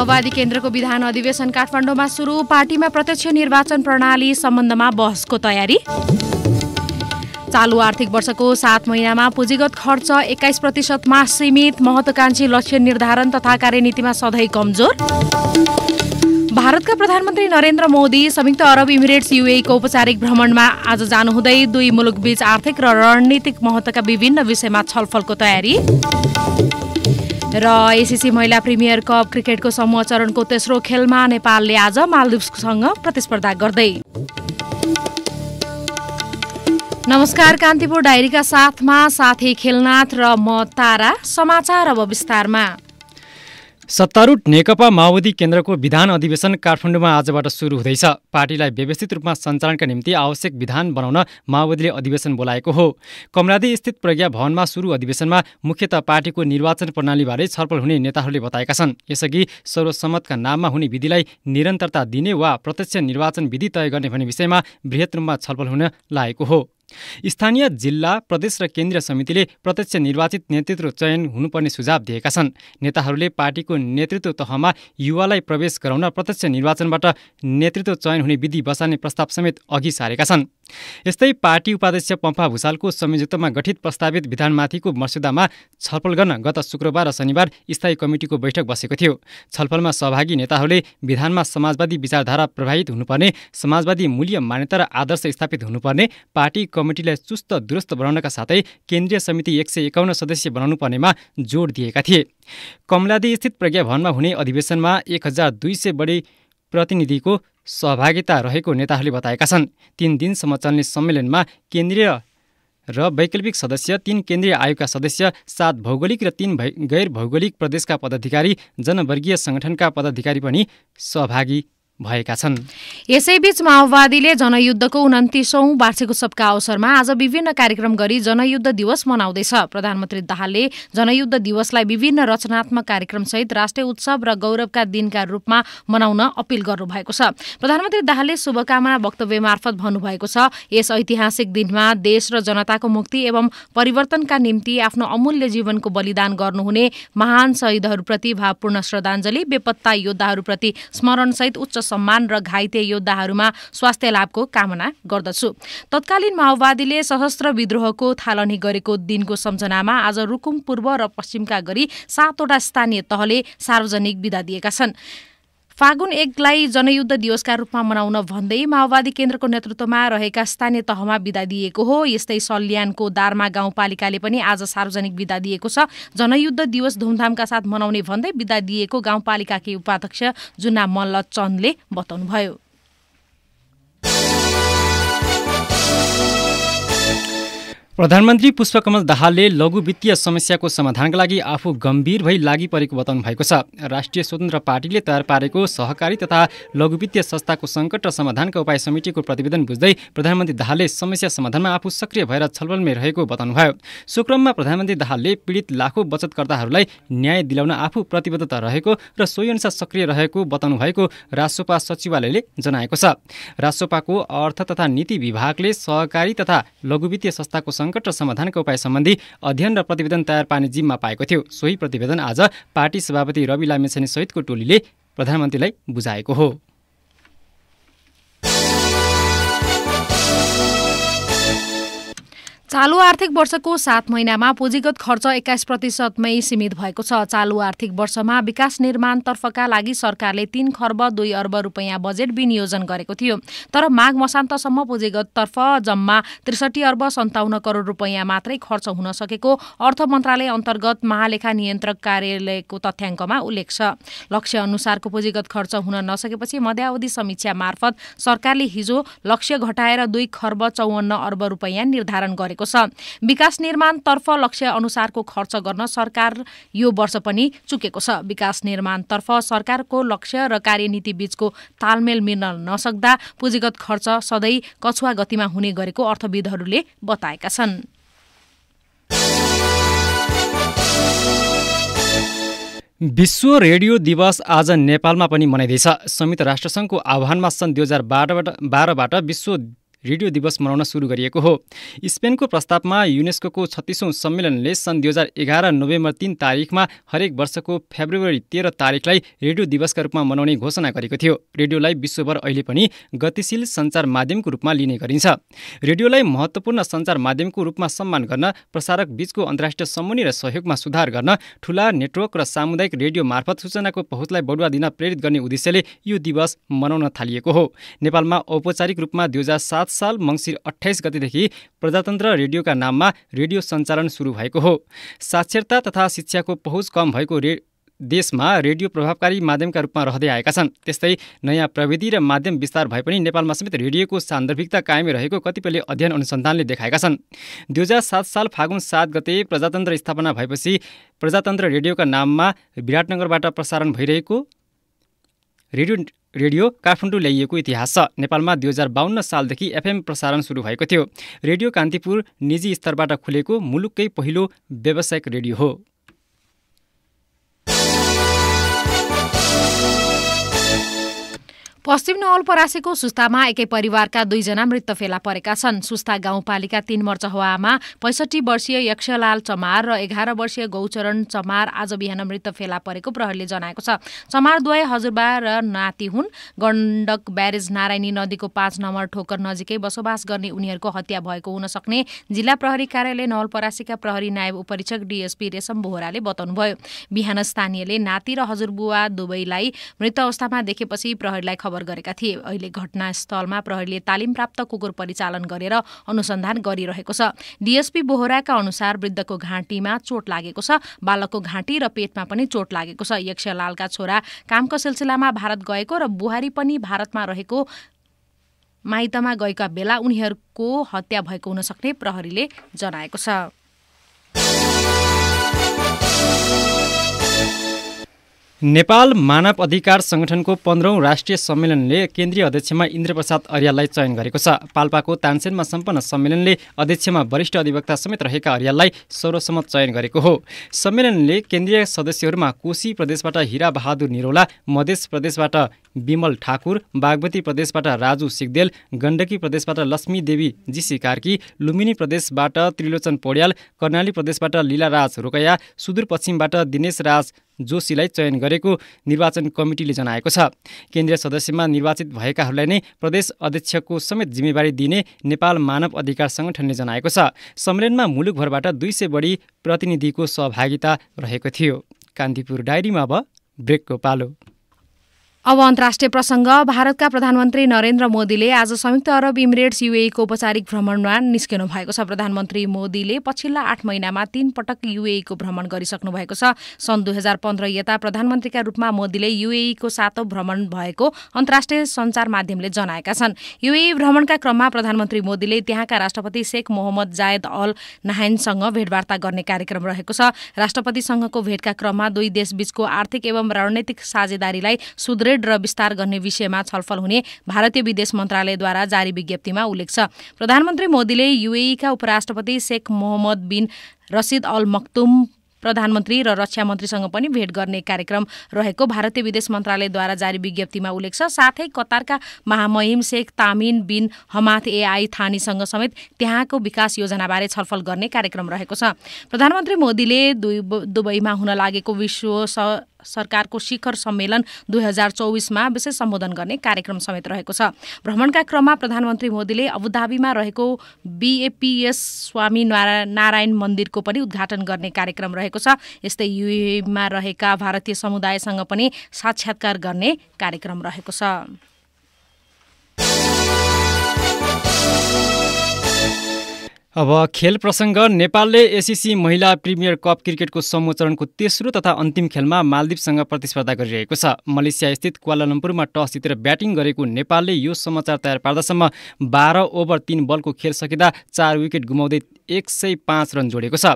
माओवादी केन्द्रको विधान अधिवेशन काठमाडौँमा सुरु पार्टीमा प्रत्यक्ष निर्वाचन प्रणाली सम्बन्धमा बहसको तयारी चालु आर्थिक वर्षको सात महिनामा पुँजीगत खर्च एक्काइस प्रतिशतमा सीमित महत्वकांक्षी लक्ष्य निर्धारण तथा कार्यनीतिमा सधैँ कमजोर भारतका प्रधानमन्त्री नरेन्द्र मोदी संयुक्त अरब इमिरेट्स युएको औपचारिक भ्रमणमा आज जानुहुँदै दुई मुलुकबीच आर्थिक र रणनीतिक महत्वका विभिन्न विषयमा छलफलको तयारी र एसिसी महिला प्रिमियर कप क्रिकेटको समूह चरणको तेस्रो खेलमा नेपालले आज मालदिप्ससँग प्रतिस्पर्धा गर्दै नमस्कार कान्तिपुर डायरीका साथमा साथी खेलनाथ र म तारा समाचार अब विस्तारमा सत्तारूढ नेकपा माओवादी केन्द्रको विधान अधिवेशन काठमाडौँमा आजबाट सुरु हुँदैछ पार्टीलाई व्यवस्थित रूपमा सञ्चालनका निम्ति आवश्यक विधान बनाउन माओवादीले अधिवेशन बोलाएको हो कमरादी स्थित प्रज्ञा भवनमा सुरु अधिवेशनमा मुख्यत पार्टीको निर्वाचन प्रणालीबारे छलफल हुने नेताहरूले बताएका छन् यसअघि सर्वसम्मतका नाममा हुने विधिलाई निरन्तरता दिने वा प्रत्यक्ष निर्वाचन विधि तय गर्ने भन्ने विषयमा वृहत रूपमा छलफल हुन लागेको हो स्थानीय जिल्ला प्रदेश र केन्द्रीय समितिले प्रत्यक्ष निर्वाचित नेतृत्व चयन हुनुपर्ने सुझाव दिएका छन् नेताहरूले पार्टीको नेतृत्व तहमा युवालाई प्रवेश गराउन प्रत्यक्ष निर्वाचनबाट नेतृत्व चयन हुने विधि बसाल्ने प्रस्ताव समेत अघि सारेका छन् यस्तै पार्टी उपाध्यक्ष पम्फा भूषालको संयोजकत्वमा गठित प्रस्तावित विधानमाथिको मस्यौदामा छलफल गर्न गत शुक्रबार र शनिबार स्थायी कमिटिको बैठक बसेको थियो छलफलमा सहभागी नेताहरूले विधानमा समाजवादी विचारधारा प्रभावित हुनुपर्ने समाजवादी मूल्य मान्यता र आदर्श स्थापित हुनुपर्ने पार्टी कमिटीलाई चुस्त दुरुस्त बनाउनका साथै केन्द्रीय समिति एक सय एकाउन्न सदस्य बनाउनु पर्नेमा जोड दिएका थिए कमलादी स्थित प्रज्ञा भवनमा हुने अधिवेशनमा एक हजार दुई सय बढी प्रतिनिधिको सहभागिता रहेको नेताहरूले बताएका छन् तीन दिनसम्म चल्ने सम्मेलनमा केन्द्रीय र वैकल्पिक सदस्य तीन केन्द्रीय आयोगका सदस्य सात भौगोलिक र तीन गैर भौगोलिक प्रदेशका पदाधिकारी जनवर्गीय सङ्गठनका पदाधिकारी पनि सहभागी भएका छन् यसैबीच माओवादीले जनयुद्धको उन्तिसौं वार्षिक उत्सवका अवसरमा आज विभिन्न कार्यक्रम गरी जनयुद्ध दिवस मनाउँदैछ प्रधानमन्त्री दाहालले जनयुद्ध दिवसलाई विभिन्न रचनात्मक कार्यक्रमसहित राष्ट्रिय उत्सव र गौरवका दिनका रूपमा मनाउन अपील गर्नुभएको छ प्रधानमन्त्री दाहालले शुभकामना वक्तव्य मार्फत भन्नुभएको छ यस ऐतिहासिक दिनमा देश र जनताको मुक्ति एवं परिवर्तनका निम्ति आफ्नो अमूल्य जीवनको बलिदान गर्नुहुने महान शहीदहरूप्रति भावपूर्ण श्रद्धाञ्जली बेपत्ता योद्धाहरूप्रति स्मरणसहित उच्च सम्मान र घाइते योद्धाहरूमा स्वास्थ्य लाभको कामना गर्दछु तत्कालीन माओवादीले सशस्त्र विद्रोहको थालनी गरेको दिनको सम्झनामा आज रुकुम पूर्व र पश्चिमका गरी सातवटा स्थानीय तहले सार्वजनिक विदा दिएका छन् फागुन एकलाई जनयुद्ध दिवसका रूपमा मनाउन भन्दै माओवादी केन्द्रको नेतृत्वमा रहेका स्थानीय तहमा विदा दिएको हो यस्तै सल्यानको दारमा गाउँपालिकाले पनि आज सार्वजनिक विदा दिएको छ जनयुद्ध दिवस धुमधामका साथ मनाउने भन्दै विदा दिएको गाउँपालिकाकी उपाध्यक्ष जुना मल्ल चन्दले बताउनुभयो प्रधानमन्त्री पुष्पकमल दाहालले लघु वित्तीय समस्याको समाधानका लागि आफू गम्भीर भई लागि परेको बताउनु भएको छ राष्ट्रिय स्वतन्त्र पार्टीले तयार पारेको सहकारी तथा लघु वित्तीय संस्थाको सङ्कट र समाधानका उपाय समितिको प्रतिवेदन बुझ्दै प्रधानमन्त्री दाहालले समस्या समाधानमा आफू सक्रिय भएर छलफलमै रहेको बताउनुभयो सुक्रममा प्रधानमन्त्री दाहालले पीडित लाखौँ बचतकर्ताहरूलाई न्याय दिलाउन आफू प्रतिबद्धता रहेको र सोहीअनुसार सक्रिय रहेको बताउनु भएको राजसोपा सचिवालयले जनाएको छ राजसोपाको अर्थ तथा नीति विभागले सहकारी तथा लघु वित्तीय संस्थाको सङ्कट र समाधानका उपाय सम्बन्धी अध्ययन र प्रतिवेदन तयार पार्ने जिम्मा पाएको थियो सोही प्रतिवेदन आज पार्टी सभापति रवि लामेछाने सहितको टोलीले प्रधानमन्त्रीलाई बुझाएको हो चालु आर्थिक वर्षको सात महिनामा पुँजीगत खर्च एक्काइस प्रतिशतमै सीमित भएको छ चालु आर्थिक वर्षमा विकास निर्माणतर्फका लागि सरकारले तीन खर्ब दुई अर्ब रुपियाँ बजेट विनियोजन गरेको थियो तर माघ मसान्तसम्म तर्फ जम्मा त्रिसठी अर्ब सन्ताउन्न करोड रुपियाँ मात्रै खर्च हुन सकेको अर्थ मन्त्रालय अन्तर्गत महालेखा नियन्त्रक कार्यालयको तथ्याङ्कमा उल्लेख छ लक्ष्य अनुसारको पुँजीगत खर्च हुन नसकेपछि मध्यावधि समीक्षा मार्फत सरकारले हिजो लक्ष्य घटाएर दुई खर्ब चौवन्न अर्ब रुपियाँ निर्धारण गरेको भएको छ विकास निर्माणतर्फ लक्ष्य अनुसारको खर्च गर्न सरकार यो वर्ष पनि चुकेको छ विकास निर्माणतर्फ सरकारको लक्ष्य र कार्यनीति बीचको तालमेल मिल्न नसक्दा पुँजीगत खर्च सधैँ कछुवा गतिमा हुने गरेको अर्थविदहरूले बताएका छन् विश्व रेडियो दिवस आज नेपालमा पनि मनाइँदैछ संयुक्त राष्ट्रसङ्घको आह्वानमा सन् दुई हजार बाह्रबाट बाह्रबाट विश्व रेडियो दिवस मनाउन सुरु गरिएको हो स्पेनको प्रस्तावमा युनेस्को छत्तिसौँ सम्मेलनले सन् दुई हजार एघार नोभेम्बर तिन तारिकमा हरेक वर्षको फेब्रुअरी तेह्र तारिकलाई रेडियो दिवसका रूपमा मनाउने घोषणा गरेको थियो रेडियोलाई विश्वभर अहिले पनि गतिशील सञ्चार माध्यमको रूपमा लिने गरिन्छ रेडियोलाई महत्त्वपूर्ण सञ्चार माध्यमको रूपमा सम्मान गर्न प्रसारक बीचको अन्तर्राष्ट्रिय समन्वय र सहयोगमा सुधार गर्न ठुला नेटवर्क र सामुदायिक रेडियो मार्फत सूचनाको पहुँचलाई बढुवा दिन प्रेरित गर्ने उद्देश्यले यो दिवस मनाउन थालिएको हो नेपालमा औपचारिक रूपमा दुई हजार सात सात साल मङ्सिर अठाइस गतिदेखि प्रजातन्त्र रेडियोका नाममा रेडियो सञ्चालन सुरु भएको हो साक्षरता तथा शिक्षाको पहुँच कम भएको रे देशमा रेडियो प्रभावकारी माध्यमका रूपमा रहँदै आएका छन् त्यस्तै नयाँ प्रविधि र माध्यम विस्तार भए पनि नेपालमा समेत रेडियोको सान्दर्भिकता कायमै रहेको कतिपयले अध्ययन अनुसन्धानले देखाएका छन् दुई हजार सात साल फागुन सात गते प्रजातन्त्र स्थापना भएपछि प्रजातन्त्र रेडियोका नाममा विराटनगरबाट प्रसारण भइरहेको रेडियो रेडियो काठमाडौँ ल्याइएको इतिहास छ नेपालमा दुई हजार बाहन्न सालदेखि एफएम प्रसारण सुरु भएको थियो रेडियो कान्तिपुर निजी स्तरबाट खुलेको मुलुककै पहिलो व्यावसायिक रेडियो हो पश्चिम नवलपरासीको सुस्तामा एकै परिवारका दुईजना मृत फेला परेका छन् सुस्ता गाउँपालिका तीन मर्चहवामा पैँसठी वर्षीय यक्षलाल चमार र एघार वर्षीय गौचरण चमार आज बिहान मृत फेला परेको प्रहरीले जनाएको छ चमार दुवै हजुरबा र नाति हुन् गण्डक ब्यारेज नारायणी नदीको पाँच नम्बर ठोकर नजिकै बसोबास गर्ने उनीहरूको हत्या भएको हुन सक्ने जिल्ला प्रहरी कार्यालय नवलपरासीका प्रहरी नायब उपरीक्षक डिएसपी रेशम बोहराले बताउनुभयो बिहान स्थानीयले नाति र हजुरबुवा दुवैलाई मृत अवस्थामा देखेपछि प्रहरीलाई खबर गरेका थिए अहिले घटनास्थलमा प्रहरीले तालिम प्राप्त कुकुर परिचालन गरेर अनुसन्धान गरिरहेको छ डिएसपी बोहराका अनुसार वृद्धको घाँटीमा चोट लागेको छ बालकको घाँटी र पेटमा पनि चोट लागेको छ यक्षलालका छोरा कामको सिलसिलामा भारत गएको र बुहारी पनि भारतमा रहेको माइतमा गएका बेला उनीहरूको हत्या भएको हुन सक्ने प्रहरीले जनाएको छ नेपाल मानव अधिकार सङ्गठनको पन्ध्रौँ राष्ट्रिय सम्मेलनले केन्द्रीय अध्यक्षमा इन्द्रप्रसाद अर्याललाई चयन गरेको छ पाल्पाको तानसेनमा सम्पन्न सम्मेलनले अध्यक्षमा वरिष्ठ अधिवक्ता समेत रहेका अर्याललाई सर्वसम्मत चयन गरेको हो सम्मेलनले केन्द्रीय सदस्यहरूमा कोशी प्रदेशबाट बहादुर निरौला मधेस प्रदेशबाट विमल ठाकुर बागमती प्रदेशबाट राजु सिग्देल गण्डकी प्रदेशबाट लक्ष्मी देवी जीसी कार्की लुम्बिनी प्रदेशबाट त्रिलोचन पौड्याल कर्णाली प्रदेशबाट लीलाराज रोकया सुदूरपश्चिमबाट दिनेश राज जोशीलाई चयन गरेको निर्वाचन कमिटीले जनाएको छ केन्द्रीय सदस्यमा निर्वाचित भएकाहरूलाई नै प्रदेश अध्यक्षको समेत जिम्मेवारी दिने नेपाल मानव अधिकार सङ्गठनले जनाएको छ सम्मेलनमा मुलुकभरबाट दुई सय बढी प्रतिनिधिको सहभागिता रहेको थियो कान्तिपुर डायरीमा अब ब्रेकको पालो अब अन्तर्राष्ट्रिय प्रसङ्ग भारतका प्रधानमन्त्री नरेन्द्र मोदीले आज संयुक्त अरब इमिरेट्स युएईको औपचारिक भ्रमणमा निस्कनु भएको छ प्रधानमन्त्री मोदीले पछिल्ला आठ महिनामा तीन पटक युएईको भ्रमण गरिसक्नु भएको छ सन् दुई हजार पन्ध्र यता प्रधानमन्त्रीका रूपमा मोदीले युएईको सातौं भ्रमण भएको अन्तर्राष्ट्रिय सञ्चार माध्यमले जनाएका छन् युएई भ्रमणका क्रममा प्रधानमन्त्री मोदीले त्यहाँका राष्ट्रपति शेख मोहम्मद जायद अल नाहनसँग भेटवार्ता गर्ने कार्यक्रम रहेको छ राष्ट्रपतिसँगको भेटका क्रममा दुई देशबीचको आर्थिक एवं रणनैतिक साझेदारीलाई सुदृढ अपग्रेड र विस्तार गर्ने विषयमा छलफल हुने भारतीय विदेश मन्त्रालयद्वारा जारी विज्ञप्तिमा उल्लेख छ प्रधानमन्त्री मोदीले युएईका उपराष्ट्रपति Sheikh Mohammed bin Rashid Al Maktoum प्रधानमन्त्री र रक्षा मन्त्रीसँग पनि भेट गर्ने कार्यक्रम रहेको भारतीय विदेश मन्त्रालयद्वारा जारी विज्ञप्तिमा उल्लेख छ साथै कतारका महामहिम Sheikh Tamim bin Hamad Al थानीसँग समेत त्यहाँको विकास योजनाबारे छलफल गर्ने कार्यक्रम रहेको छ प्रधानमन्त्री मोदीले दुबईमा हुन लागेको विश्व सरकारको शिखर सम्मेलन दुई हजार चौबिसमा विशेष सम्बोधन गर्ने कार्यक्रम समेत रहेको छ भ्रमणका क्रममा प्रधानमन्त्री मोदीले अबुधाबीमा रहेको बिएपिएस स्वामी नारायण मन्दिरको पनि उद्घाटन गर्ने कार्यक्रम रहेको छ यस्तै युएमा रहेका भारतीय समुदायसँग पनि साक्षात्कार गर्ने कार्यक्रम रहेको छ अब खेल प्रसङ्ग नेपालले एसिसी महिला प्रिमियर कप क्रिकेटको समूह चरणको तेस्रो तथा अन्तिम खेलमा मालदिपसँग प्रतिस्पर्धा गरिरहेको छ स्थित क्वालालम्पुरमा टस जितेर ब्याटिङ गरेको नेपालले यो समाचार तयार पार्दासम्म बाह्र ओभर तीन बलको खेल सकिँदा चार विकेट गुमाउँदै एक सय पाँच रन जोडेको छ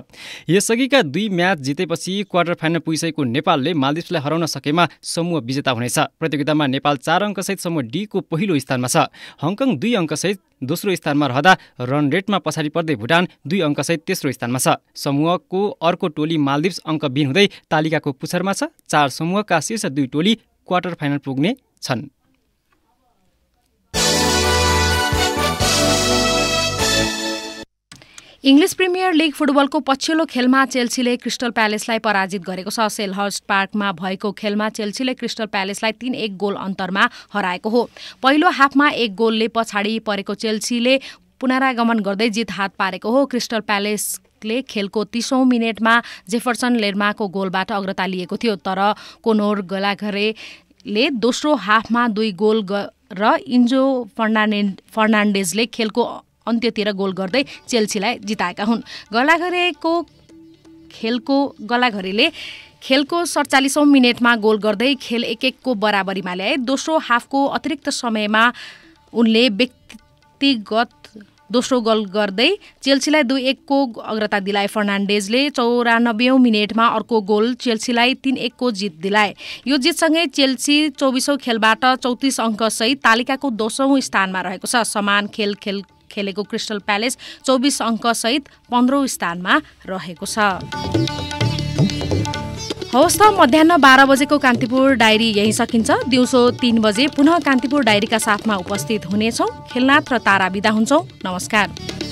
यसअघिका दुई म्याच जितेपछि क्वार्टर फाइनल पुगिसकेको नेपालले मालदिप्सलाई हराउन सकेमा समूह विजेता हुनेछ प्रतियोगितामा नेपाल चार अङ्कसहित समूह डीको पहिलो स्थानमा छ हङकङ दुई अङ्कसहित दोस्रो स्थानमा रहँदा रन रेटमा पछाडि पर्दै भुटान दुई अङ्कसहित तेस्रो स्थानमा छ समूहको अर्को टोली मालदिप्स अङ्कबिन हुँदै तालिकाको पुछरमा छ चार समूहका शीर्ष दुई टोली क्वार्टर फाइनल पुग्ने छन् इङ्ग्लिस प्रिमियर लिग फुटबलको पछिल्लो खेलमा चेल्सीले क्रिस्टल प्यालेसलाई पराजित गरेको छ सेलहर्स पार्कमा भएको खेलमा चेल्सीले क्रिस्टल प्यालेसलाई तीन एक गोल अन्तरमा हराएको हो पहिलो हाफमा एक गोलले पछाडि परेको चेल्सीले पुनरागमन गर्दै जित हात पारेको हो क्रिस्टल प्यालेस ले खेलको तिसौँ मिनटमा जेफरसन लेर्माको गोलबाट अग्रता लिएको थियो तर कोनोर गलाघरेले दोस्रो हाफमा दुई गोल र इन्जो फर्नान्डे फर्नान्डेजले खेलको अन्त्यतिर गोल गर्दै चेल्सीलाई जिताएका हुन् गलाघरेको खेलको गलाघरेले खेलको सडचालिसौँ मिनटमा गोल गर्दै खेल एक एकको बराबरीमा ल्याए दोस्रो हाफको अतिरिक्त समयमा उनले व्यक्तिगत दोस्रो गोल गर्दै चेल्सीलाई दुई एकको अग्रता दिलाए फर्नान्डेजले चौरानब्बेौँ मिनटमा अर्को गोल चेल्सीलाई तिन एकको जित दिलाए यो जितसँगै चेल्सी चौबिसौँ खेलबाट चौतिस अङ्कसहित तालिकाको दोस्रौँ स्थानमा रहेको छ समान खेल खेल खेलेको क्रिस्टल प्यालेस चौबिस अङ्कसहित पन्ध्रौँ स्थानमा रहेको छ हवस् त मध्याह बाह्र बजेको कान्तिपुर डायरी यही सकिन्छ दिउँसो तीन बजे पुनः कान्तिपुर डायरीका साथमा उपस्थित हुनेछौँ खेलनाथ र तारा बिदा हुन्छौँ नमस्कार